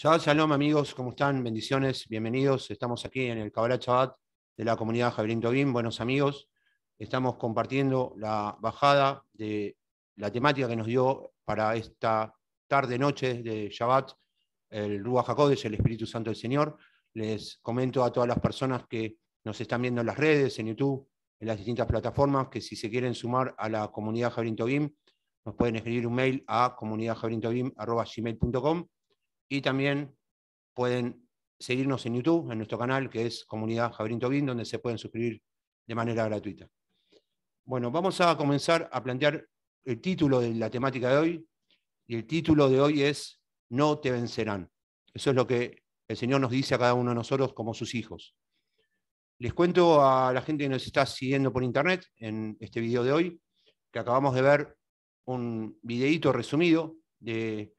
Shabbat Shalom, amigos, ¿cómo están? Bendiciones, bienvenidos. Estamos aquí en el Kabbalah Shabbat de la comunidad Javier Tobim. Buenos amigos, estamos compartiendo la bajada de la temática que nos dio para esta tarde-noche de Shabbat el Ruach Jacodes, el Espíritu Santo del Señor. Les comento a todas las personas que nos están viendo en las redes, en YouTube, en las distintas plataformas, que si se quieren sumar a la comunidad Javier nos pueden escribir un mail a gmail.com y también pueden seguirnos en YouTube, en nuestro canal, que es Comunidad Jabrinto Tobín, donde se pueden suscribir de manera gratuita. Bueno, vamos a comenzar a plantear el título de la temática de hoy, y el título de hoy es No te vencerán. Eso es lo que el Señor nos dice a cada uno de nosotros como sus hijos. Les cuento a la gente que nos está siguiendo por internet en este video de hoy, que acabamos de ver un videito resumido de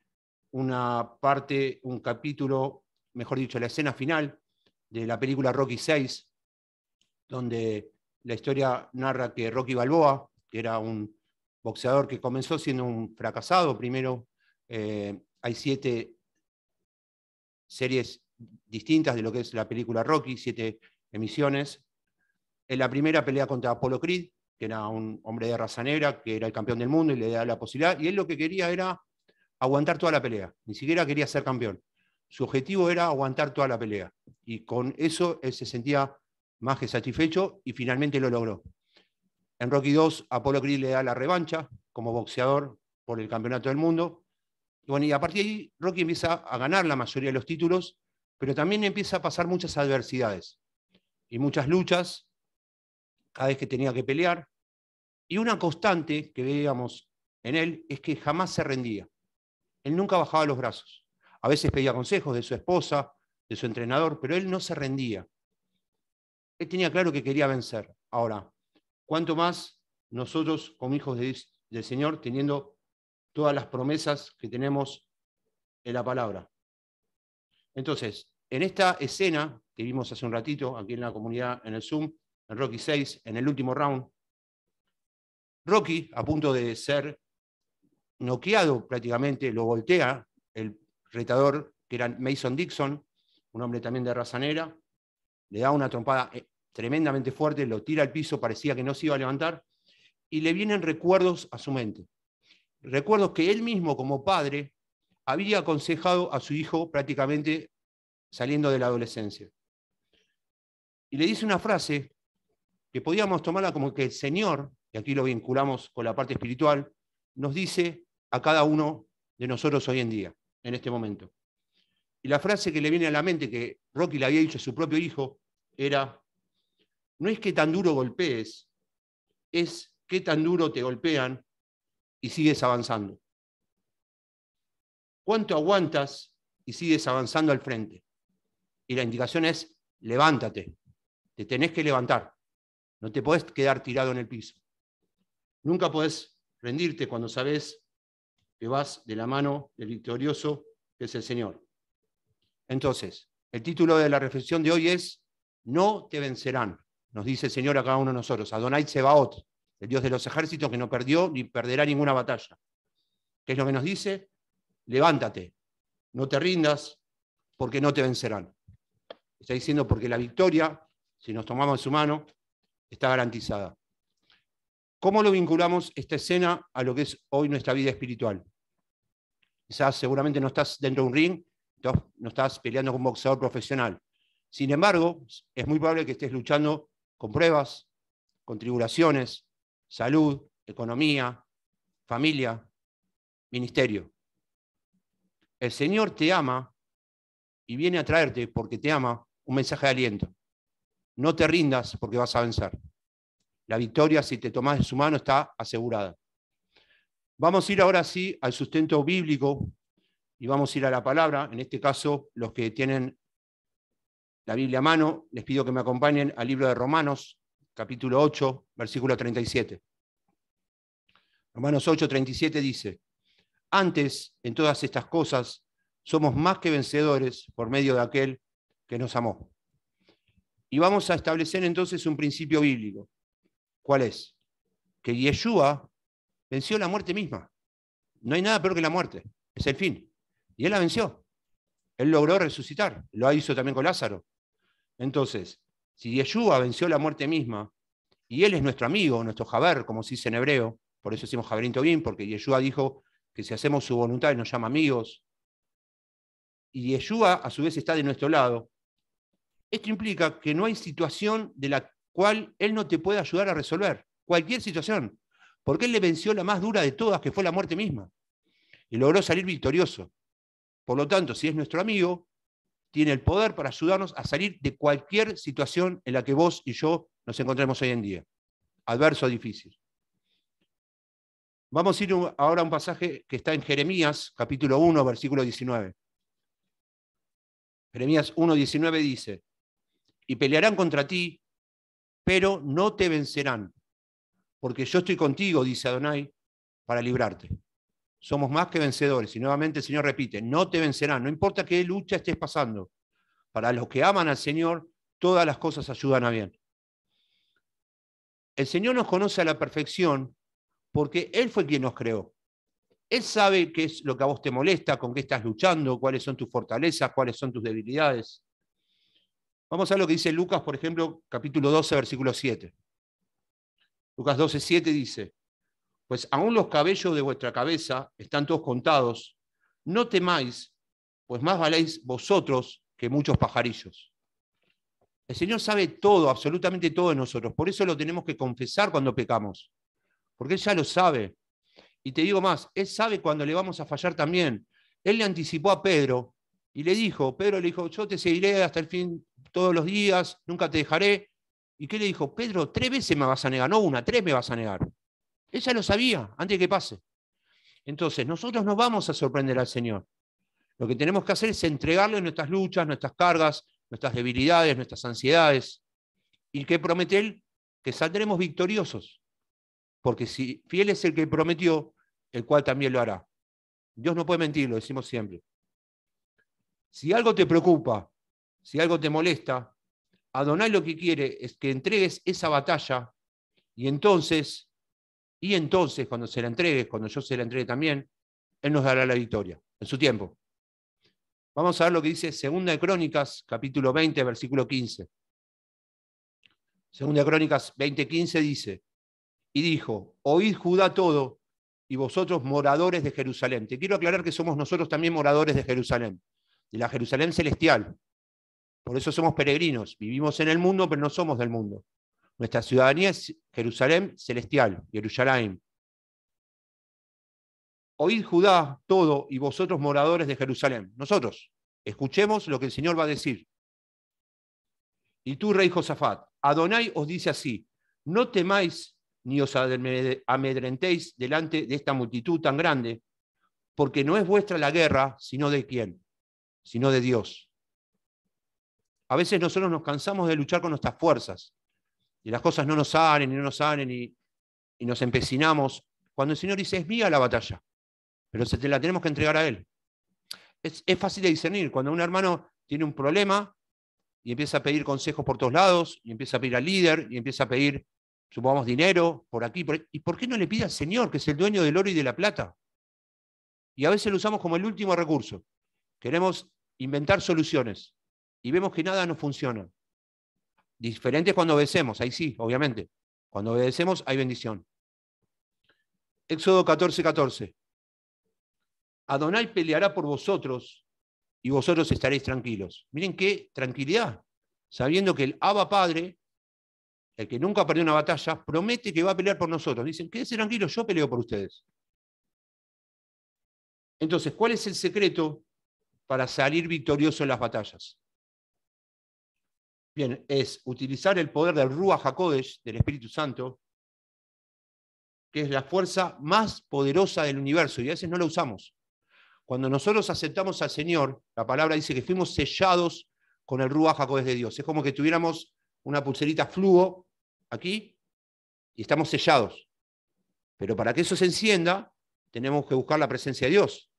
una parte, un capítulo, mejor dicho, la escena final de la película Rocky VI, donde la historia narra que Rocky Balboa, que era un boxeador que comenzó siendo un fracasado, primero eh, hay siete series distintas de lo que es la película Rocky, siete emisiones. En la primera pelea contra Apollo Creed, que era un hombre de raza negra, que era el campeón del mundo y le da la posibilidad, y él lo que quería era aguantar toda la pelea. Ni siquiera quería ser campeón. Su objetivo era aguantar toda la pelea. Y con eso él se sentía más que satisfecho y finalmente lo logró. En Rocky 2, Apolo Creed le da la revancha como boxeador por el campeonato del mundo. Y, bueno, y a partir de ahí, Rocky empieza a ganar la mayoría de los títulos, pero también empieza a pasar muchas adversidades y muchas luchas cada vez que tenía que pelear. Y una constante que veíamos en él es que jamás se rendía. Él nunca bajaba los brazos. A veces pedía consejos de su esposa, de su entrenador, pero él no se rendía. Él tenía claro que quería vencer. Ahora, ¿cuánto más nosotros como hijos del Señor teniendo todas las promesas que tenemos en la palabra? Entonces, en esta escena que vimos hace un ratito aquí en la comunidad, en el Zoom, en Rocky 6, en el último round, Rocky, a punto de ser noqueado prácticamente, lo voltea el retador, que era Mason Dixon, un hombre también de raza negra, le da una trompada eh, tremendamente fuerte, lo tira al piso, parecía que no se iba a levantar, y le vienen recuerdos a su mente. Recuerdos que él mismo como padre había aconsejado a su hijo prácticamente saliendo de la adolescencia. Y le dice una frase que podíamos tomarla como que el Señor, y aquí lo vinculamos con la parte espiritual, nos dice a cada uno de nosotros hoy en día, en este momento. Y la frase que le viene a la mente, que Rocky le había dicho a su propio hijo, era, no es que tan duro golpees, es que tan duro te golpean y sigues avanzando. ¿Cuánto aguantas y sigues avanzando al frente? Y la indicación es, levántate, te tenés que levantar, no te podés quedar tirado en el piso. Nunca podés rendirte cuando sabes que vas de la mano del victorioso, que es el Señor. Entonces, el título de la reflexión de hoy es, no te vencerán, nos dice el Señor a cada uno de nosotros, Adonai Sebaot, el Dios de los ejércitos que no perdió ni perderá ninguna batalla. ¿Qué es lo que nos dice? Levántate, no te rindas, porque no te vencerán. Está diciendo porque la victoria, si nos tomamos en su mano, está garantizada. ¿Cómo lo vinculamos esta escena a lo que es hoy nuestra vida espiritual? Quizás seguramente no estás dentro de un ring, no estás peleando con un boxeador profesional. Sin embargo, es muy probable que estés luchando con pruebas, con tribulaciones, salud, economía, familia, ministerio. El Señor te ama y viene a traerte porque te ama un mensaje de aliento. No te rindas porque vas a vencer. La victoria, si te tomás de su mano, está asegurada. Vamos a ir ahora sí al sustento bíblico y vamos a ir a la palabra. En este caso, los que tienen la Biblia a mano, les pido que me acompañen al libro de Romanos, capítulo 8, versículo 37. Romanos 8, 37 dice, antes, en todas estas cosas, somos más que vencedores por medio de aquel que nos amó. Y vamos a establecer entonces un principio bíblico. ¿Cuál es? Que Yeshua venció la muerte misma. No hay nada peor que la muerte. Es el fin. Y él la venció. Él logró resucitar. Lo hizo también con Lázaro. Entonces, si Yeshua venció la muerte misma, y él es nuestro amigo, nuestro Jaber, como se dice en hebreo, por eso decimos Jaberín Tobín, porque Yeshua dijo que si hacemos su voluntad, él nos llama amigos. Y Yeshua, a su vez, está de nuestro lado. Esto implica que no hay situación de la cual él no te puede ayudar a resolver, cualquier situación, porque él le venció la más dura de todas, que fue la muerte misma, y logró salir victorioso. Por lo tanto, si es nuestro amigo, tiene el poder para ayudarnos a salir de cualquier situación en la que vos y yo nos encontremos hoy en día, adverso o difícil. Vamos a ir ahora a un pasaje que está en Jeremías, capítulo 1, versículo 19. Jeremías 1, 19 dice, y pelearán contra ti pero no te vencerán, porque yo estoy contigo, dice Adonai, para librarte. Somos más que vencedores. Y nuevamente el Señor repite, no te vencerán, no importa qué lucha estés pasando. Para los que aman al Señor, todas las cosas ayudan a bien. El Señor nos conoce a la perfección porque Él fue quien nos creó. Él sabe qué es lo que a vos te molesta, con qué estás luchando, cuáles son tus fortalezas, cuáles son tus debilidades. Vamos a ver lo que dice Lucas, por ejemplo, capítulo 12, versículo 7. Lucas 12, 7 dice, pues aún los cabellos de vuestra cabeza están todos contados, no temáis, pues más valéis vosotros que muchos pajarillos. El Señor sabe todo, absolutamente todo de nosotros, por eso lo tenemos que confesar cuando pecamos, porque Él ya lo sabe. Y te digo más, Él sabe cuando le vamos a fallar también. Él le anticipó a Pedro y le dijo, Pedro le dijo, yo te seguiré hasta el fin todos los días, nunca te dejaré. ¿Y qué le dijo? Pedro, tres veces me vas a negar, no una, tres me vas a negar. Ella lo sabía antes de que pase. Entonces, nosotros no vamos a sorprender al Señor. Lo que tenemos que hacer es entregarle nuestras luchas, nuestras cargas, nuestras debilidades, nuestras ansiedades. ¿Y que promete Él? Que saldremos victoriosos. Porque si fiel es el que prometió, el cual también lo hará. Dios no puede mentir, lo decimos siempre. Si algo te preocupa si algo te molesta, Adonai lo que quiere es que entregues esa batalla y entonces, y entonces cuando se la entregues, cuando yo se la entregue también, Él nos dará la victoria en su tiempo. Vamos a ver lo que dice Segunda de Crónicas, capítulo 20, versículo 15. Segunda de Crónicas 20, 15 dice, y dijo, oíd Judá todo y vosotros moradores de Jerusalén. Te quiero aclarar que somos nosotros también moradores de Jerusalén, de la Jerusalén celestial, por eso somos peregrinos, vivimos en el mundo, pero no somos del mundo. Nuestra ciudadanía es Jerusalén celestial, Jerusalén. Oíd Judá todo y vosotros moradores de Jerusalén. Nosotros, escuchemos lo que el Señor va a decir. Y tú, rey Josafat, Adonai os dice así, no temáis ni os amedrentéis delante de esta multitud tan grande, porque no es vuestra la guerra, sino de quién, sino de Dios a veces nosotros nos cansamos de luchar con nuestras fuerzas y las cosas no nos salen y no nos salen y, nos empecinamos. Cuando el Señor dice, es mía la batalla, pero se te la tenemos que entregar a Él. Es, fácil de discernir. Cuando un hermano tiene un problema y empieza a pedir consejos por todos lados, y empieza a pedir al líder, y empieza a pedir, supongamos, dinero por aquí, ¿y por qué no le pide al Señor, que es el dueño del oro y de la plata? Y a veces lo usamos como el último recurso. Queremos inventar soluciones y vemos que nada nos funciona. Diferente es cuando obedecemos, ahí sí, obviamente. Cuando obedecemos hay bendición. Éxodo 14, 14. Adonai peleará por vosotros y vosotros estaréis tranquilos. Miren qué tranquilidad, sabiendo que el Abba Padre, el que nunca perdió una batalla, promete que va a pelear por nosotros. Dicen, quédense tranquilo yo peleo por ustedes. Entonces, ¿cuál es el secreto para salir victorioso en las batallas? Bien, es utilizar el poder del Ruach HaKodesh, del Espíritu Santo, que es la fuerza más poderosa del universo, y a veces no la usamos. Cuando nosotros aceptamos al Señor, la palabra dice que fuimos sellados con el Rúa HaKodesh de Dios. Es como que tuviéramos una pulserita fluo aquí y estamos sellados. Pero para que eso se encienda, tenemos que buscar la presencia de Dios.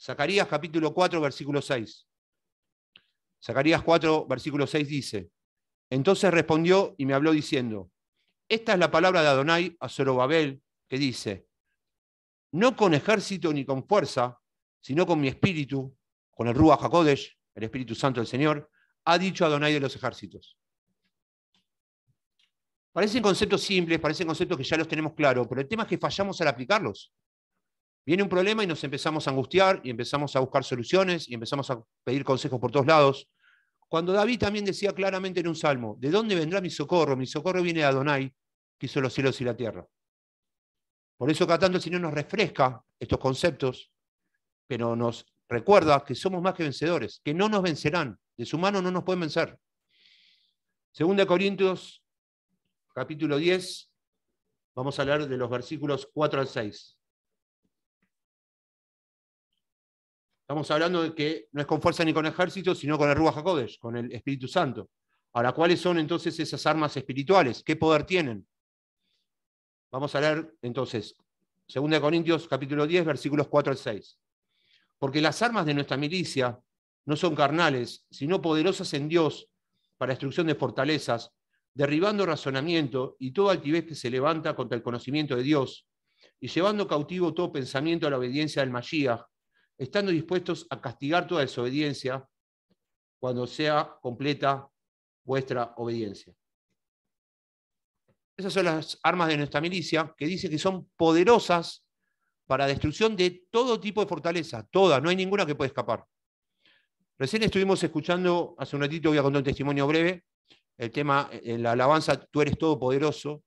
Zacarías capítulo 4, versículo 6. Zacarías 4, versículo 6 dice, entonces respondió y me habló diciendo, esta es la palabra de Adonai a Zorobabel, que dice, no con ejército ni con fuerza, sino con mi espíritu, con el Ruach HaKodesh, el Espíritu Santo del Señor, ha dicho Adonai de los ejércitos. Parecen conceptos simples, parecen conceptos que ya los tenemos claros, pero el tema es que fallamos al aplicarlos. Viene un problema y nos empezamos a angustiar y empezamos a buscar soluciones y empezamos a pedir consejos por todos lados. Cuando David también decía claramente en un salmo, ¿de dónde vendrá mi socorro? Mi socorro viene de Adonai, que hizo los cielos y la tierra. Por eso cada tanto el Señor nos refresca estos conceptos, pero nos recuerda que somos más que vencedores, que no nos vencerán, de su mano no nos pueden vencer. Segunda Corintios, capítulo 10, vamos a leer de los versículos 4 al 6. Estamos hablando de que no es con fuerza ni con ejército, sino con el Ruach HaKodesh, con el Espíritu Santo. Ahora, ¿cuáles son entonces esas armas espirituales? ¿Qué poder tienen? Vamos a leer entonces 2 Corintios capítulo 10, versículos 4 al 6. Porque las armas de nuestra milicia no son carnales, sino poderosas en Dios para destrucción de fortalezas, derribando razonamiento y todo altivez que se levanta contra el conocimiento de Dios, y llevando cautivo todo pensamiento a la obediencia del Mashiach, estando dispuestos a castigar toda desobediencia cuando sea completa vuestra obediencia. Esas son las armas de nuestra milicia que dice que son poderosas para destrucción de todo tipo de fortaleza, todas, no hay ninguna que pueda escapar. Recién estuvimos escuchando, hace un ratito voy a contar un testimonio breve, el tema, en eh, la alabanza, tú eres todopoderoso,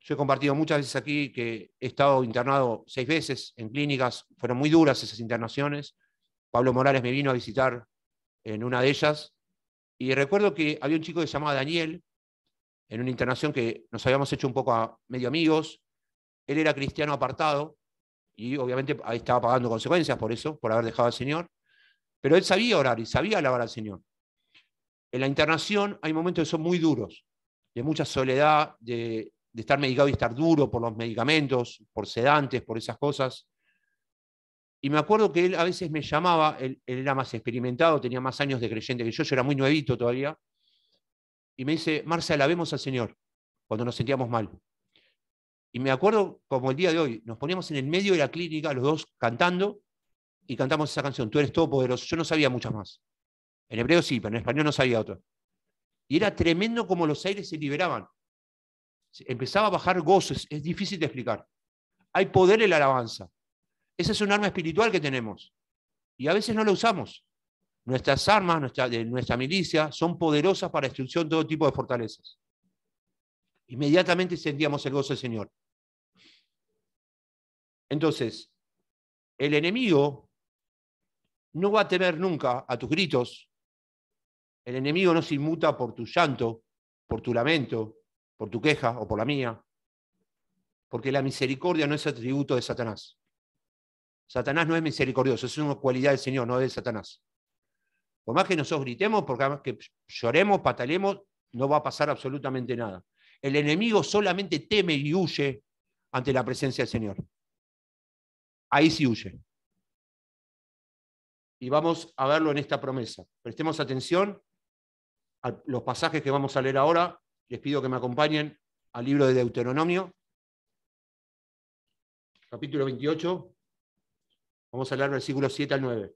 yo he compartido muchas veces aquí que he estado internado seis veces en clínicas, fueron muy duras esas internaciones. Pablo Morales me vino a visitar en una de ellas y recuerdo que había un chico que se llamaba Daniel, en una internación que nos habíamos hecho un poco a medio amigos. Él era cristiano apartado y obviamente estaba pagando consecuencias por eso, por haber dejado al Señor. Pero él sabía orar y sabía alabar al Señor. En la internación hay momentos que son muy duros, de mucha soledad, de de estar medicado y estar duro por los medicamentos, por sedantes, por esas cosas. Y me acuerdo que él a veces me llamaba, él, era más experimentado, tenía más años de creyente que yo, yo era muy nuevito todavía, y me dice, Marcia, la vemos al Señor, cuando nos sentíamos mal. Y me acuerdo como el día de hoy, nos poníamos en el medio de la clínica, los dos cantando, y cantamos esa canción, Tú eres todopoderoso, yo no sabía muchas más. En hebreo sí, pero en español no sabía otra. Y era tremendo como los aires se liberaban empezaba a bajar goces, es difícil de explicar. Hay poder en la alabanza. Ese es un arma espiritual que tenemos. Y a veces no lo usamos. Nuestras armas, nuestra, de nuestra milicia, son poderosas para destrucción de todo tipo de fortalezas. Inmediatamente sentíamos el gozo del Señor. Entonces, el enemigo no va a temer nunca a tus gritos. El enemigo no se inmuta por tu llanto, por tu lamento, por tu queja o por la mía, porque la misericordia no es atributo de Satanás. Satanás no es misericordioso, es una cualidad del Señor, no de Satanás. Por más que nosotros gritemos, por más que lloremos, patalemos, no va a pasar absolutamente nada. El enemigo solamente teme y huye ante la presencia del Señor. Ahí sí huye. Y vamos a verlo en esta promesa. Prestemos atención a los pasajes que vamos a leer ahora, les pido que me acompañen al libro de Deuteronomio, capítulo 28. Vamos a leer versículos 7 al 9.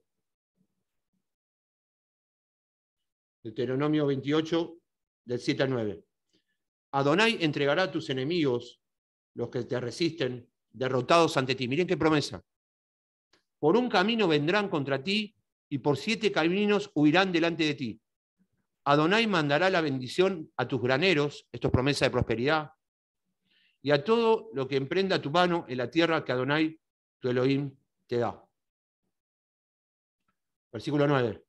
Deuteronomio 28, del 7 al 9. Adonai entregará a tus enemigos, los que te resisten, derrotados ante ti. Miren qué promesa. Por un camino vendrán contra ti y por siete caminos huirán delante de ti. Adonai mandará la bendición a tus graneros, esto es promesa de prosperidad, y a todo lo que emprenda tu mano en la tierra que Adonai, tu Elohim, te da. Versículo 9.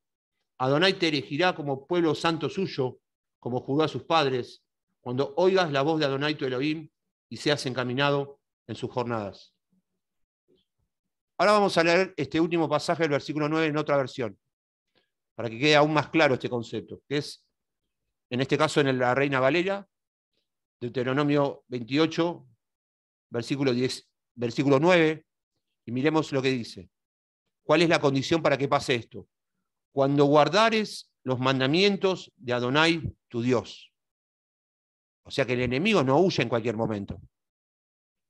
Adonai te elegirá como pueblo santo suyo, como juró a sus padres, cuando oigas la voz de Adonai tu Elohim y seas encaminado en sus jornadas. Ahora vamos a leer este último pasaje del versículo 9 en otra versión para que quede aún más claro este concepto, que es, en este caso, en la Reina Valera, Deuteronomio 28, versículo, 10, versículo 9, y miremos lo que dice. ¿Cuál es la condición para que pase esto? Cuando guardares los mandamientos de Adonai, tu Dios. O sea que el enemigo no huye en cualquier momento.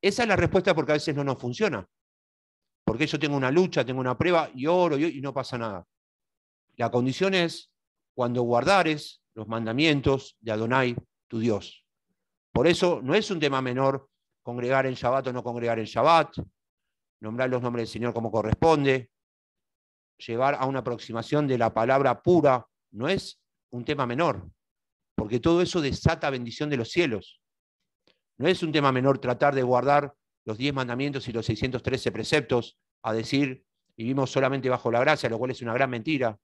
Esa es la respuesta porque a veces no nos funciona. Porque yo tengo una lucha, tengo una prueba y oro y no pasa nada. La condición es cuando guardares los mandamientos de Adonai, tu Dios. Por eso no es un tema menor congregar el Shabbat o no congregar el Shabbat, nombrar los nombres del Señor como corresponde, llevar a una aproximación de la palabra pura, no es un tema menor, porque todo eso desata bendición de los cielos. No es un tema menor tratar de guardar los diez mandamientos y los 613 preceptos, a decir, vivimos solamente bajo la gracia, lo cual es una gran mentira.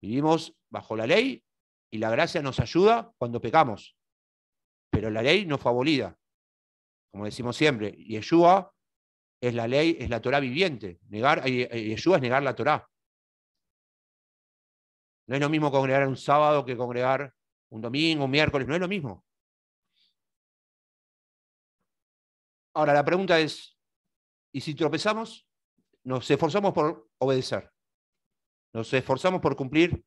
Vivimos bajo la ley y la gracia nos ayuda cuando pecamos. Pero la ley no fue abolida, como decimos siempre. Yeshua es la ley, es la Torah viviente. Negar, eh, eh, Yeshua es negar la Torah. No es lo mismo congregar un sábado que congregar un domingo, un miércoles, no es lo mismo. Ahora, la pregunta es, ¿y si tropezamos? Nos esforzamos por obedecer. Nos esforzamos por cumplir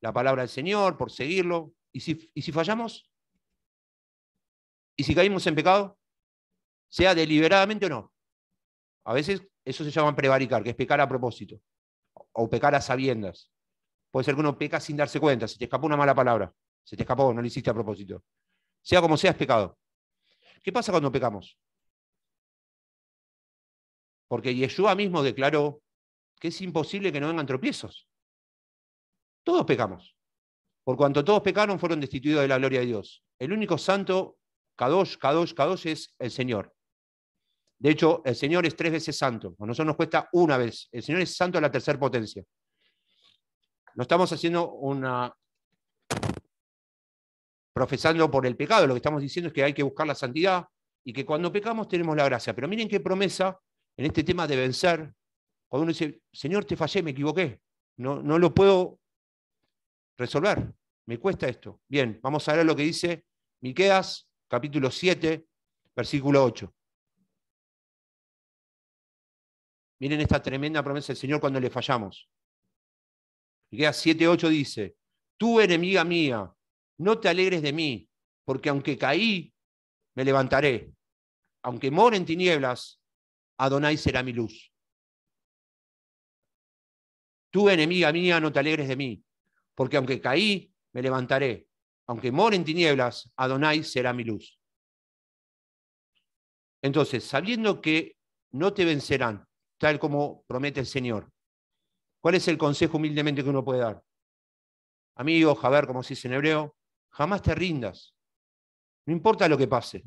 la palabra del Señor, por seguirlo. ¿Y si, y si fallamos? ¿Y si caímos en pecado? Sea deliberadamente o no. A veces eso se llama prevaricar, que es pecar a propósito. O pecar a sabiendas. Puede ser que uno peca sin darse cuenta. Se te escapó una mala palabra. Se te escapó, no lo hiciste a propósito. Sea como sea, es pecado. ¿Qué pasa cuando pecamos? Porque Yeshua mismo declaró que es imposible que no vengan tropiezos. Todos pecamos. Por cuanto todos pecaron, fueron destituidos de la gloria de Dios. El único santo, Kadosh, Kadosh, Kadosh, es el Señor. De hecho, el Señor es tres veces santo. A nosotros nos cuesta una vez. El Señor es santo a la tercera potencia. No estamos haciendo una. profesando por el pecado. Lo que estamos diciendo es que hay que buscar la santidad y que cuando pecamos tenemos la gracia. Pero miren qué promesa en este tema de vencer cuando uno dice, Señor, te fallé, me equivoqué, no, no lo puedo resolver, me cuesta esto. Bien, vamos a ver lo que dice Miqueas, capítulo 7, versículo 8. Miren esta tremenda promesa del Señor cuando le fallamos. Miqueas 8 dice, "Tú enemiga mía, no te alegres de mí, porque aunque caí, me levantaré. Aunque more en tinieblas, Adonai será mi luz." Tú, enemiga mía, no te alegres de mí, porque aunque caí, me levantaré. Aunque moren en tinieblas, Adonai será mi luz. Entonces, sabiendo que no te vencerán, tal como promete el Señor, ¿cuál es el consejo humildemente que uno puede dar? Amigo, a ver, como se dice en hebreo, jamás te rindas. No importa lo que pase.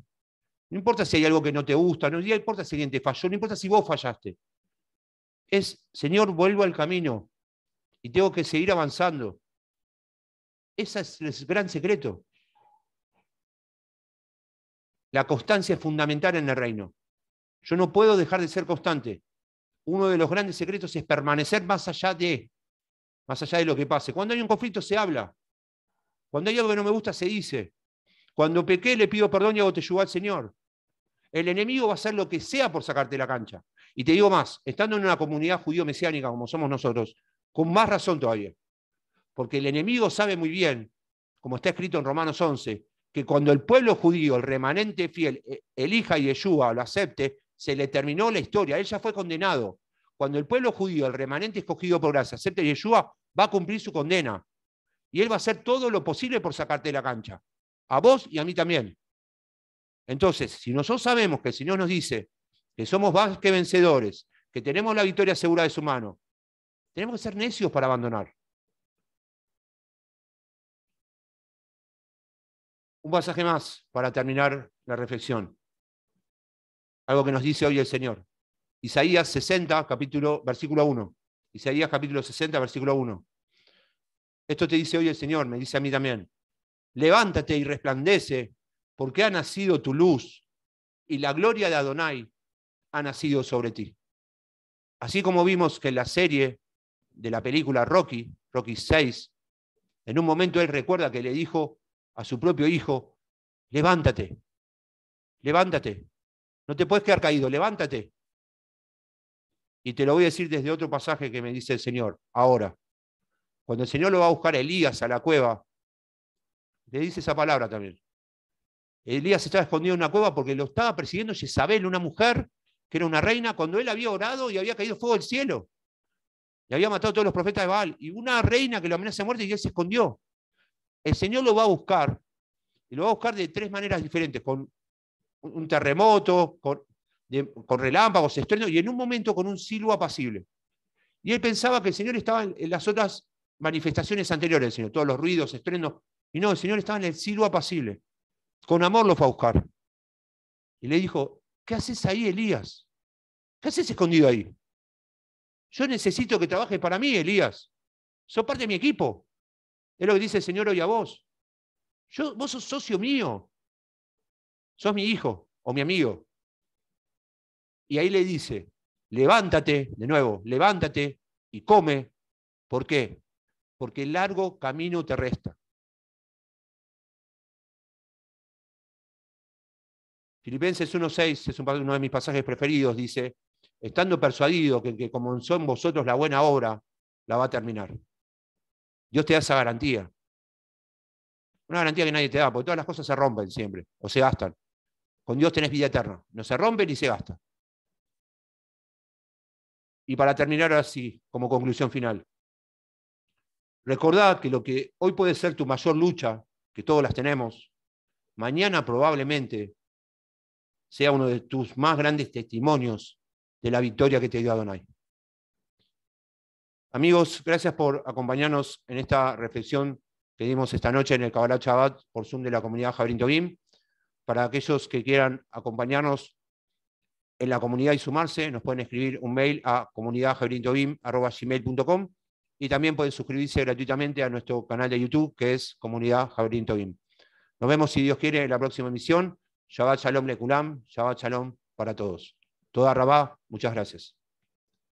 No importa si hay algo que no te gusta, no importa si alguien te falló, no importa si vos fallaste. Es, Señor, vuelvo al camino, y tengo que seguir avanzando. Ese es el gran secreto. La constancia es fundamental en el reino. Yo no puedo dejar de ser constante. Uno de los grandes secretos es permanecer más allá de, más allá de lo que pase. Cuando hay un conflicto se habla. Cuando hay algo que no me gusta se dice. Cuando pequé le pido perdón y hago teyú al Señor. El enemigo va a hacer lo que sea por sacarte la cancha. Y te digo más, estando en una comunidad judío mesiánica como somos nosotros, con más razón todavía. Porque el enemigo sabe muy bien, como está escrito en Romanos 11, que cuando el pueblo judío, el remanente fiel, e, elija a Yeshua, lo acepte, se le terminó la historia. Él ya fue condenado. Cuando el pueblo judío, el remanente escogido por gracia, acepte Yeshua, va a cumplir su condena. Y él va a hacer todo lo posible por sacarte de la cancha. A vos y a mí también. Entonces, si nosotros sabemos que el Señor nos dice que somos más que vencedores, que tenemos la victoria segura de su mano, tenemos que ser necios para abandonar. Un pasaje más para terminar la reflexión. Algo que nos dice hoy el Señor. Isaías 60, capítulo, versículo 1. Isaías capítulo 60, versículo 1. Esto te dice hoy el Señor, me dice a mí también. Levántate y resplandece, porque ha nacido tu luz y la gloria de Adonai ha nacido sobre ti. Así como vimos que la serie de la película Rocky, Rocky 6, en un momento él recuerda que le dijo a su propio hijo, levántate, levántate, no te puedes quedar caído, levántate. Y te lo voy a decir desde otro pasaje que me dice el Señor, ahora. Cuando el Señor lo va a buscar a Elías a la cueva, le dice esa palabra también. Elías estaba escondido en una cueva porque lo estaba persiguiendo Jezabel, una mujer que era una reina, cuando él había orado y había caído fuego del cielo y había matado a todos los profetas de Baal, y una reina que lo amenaza a muerte y él se escondió. El Señor lo va a buscar, y lo va a buscar de tres maneras diferentes, con un terremoto, con, con relámpagos, estruendo y en un momento con un silbo apacible. Y él pensaba que el Señor estaba en, las otras manifestaciones anteriores del Señor, todos los ruidos, estrenos, y no, el Señor estaba en el silbo apacible. Con amor lo fue a buscar. Y le dijo, ¿qué haces ahí, Elías? ¿Qué haces escondido ahí? Yo necesito que trabajes para mí, Elías. Sos parte de mi equipo. Es lo que dice el Señor hoy a vos. Yo, vos sos socio mío. Sos mi hijo o mi amigo. Y ahí le dice, levántate, de nuevo, levántate y come. ¿Por qué? Porque el largo camino te resta. Filipenses 1.6 es uno de mis pasajes preferidos, dice, estando persuadido que, que como son vosotros la buena obra, la va a terminar. Dios te da esa garantía. Una garantía que nadie te da, porque todas las cosas se rompen siempre o se gastan. Con Dios tenés vida eterna. No se rompen ni se gasta. Y para terminar así, como conclusión final, recordad que lo que hoy puede ser tu mayor lucha, que todos las tenemos, mañana probablemente sea uno de tus más grandes testimonios de la victoria que te dio Adonai. Amigos, gracias por acompañarnos en esta reflexión que dimos esta noche en el Kabbalah Shabbat por Zoom de la comunidad Jabrín Tobim. Para aquellos que quieran acompañarnos en la comunidad y sumarse, nos pueden escribir un mail a comunidadjabrintobim.com y también pueden suscribirse gratuitamente a nuestro canal de YouTube que es Comunidad Nos vemos, si Dios quiere, en la próxima emisión. Shabbat Shalom Lekulam, Shabbat Shalom para todos. Toda Rabá, muchas gracias.